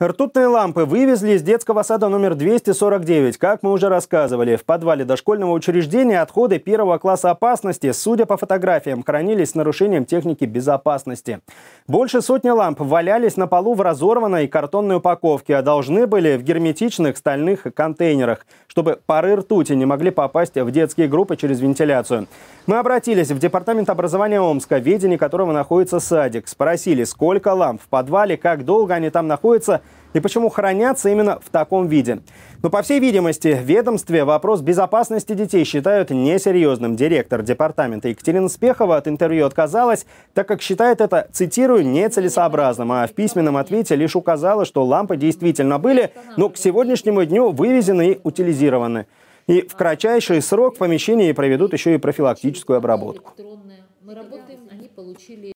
Ртутные лампы вывезли из детского сада номер 249. Как мы уже рассказывали, в подвале дошкольного учреждения отходы первого класса опасности, судя по фотографиям, хранились с нарушением техники безопасности. Больше сотни ламп валялись на полу в разорванной картонной упаковке, а должны были в герметичных стальных контейнерах, чтобы пары ртути не могли попасть в детские группы через вентиляцию. Мы обратились в Департамент образования Омска, в ведении которого находится садик. Спросили, сколько ламп в подвале, как долго они там находятся – и почему хранятся именно в таком виде? Но, ну, по всей видимости, в ведомстве вопрос безопасности детей считают несерьезным. Директор департамента Екатерина Спехова от интервью отказалась, так как считает это, цитирую, нецелесообразным, а в письменном ответе лишь указала, что лампы действительно были, но к сегодняшнему дню вывезены и утилизированы. И в кратчайший срок в помещении проведут еще и профилактическую обработку. Мы работаем, они получили...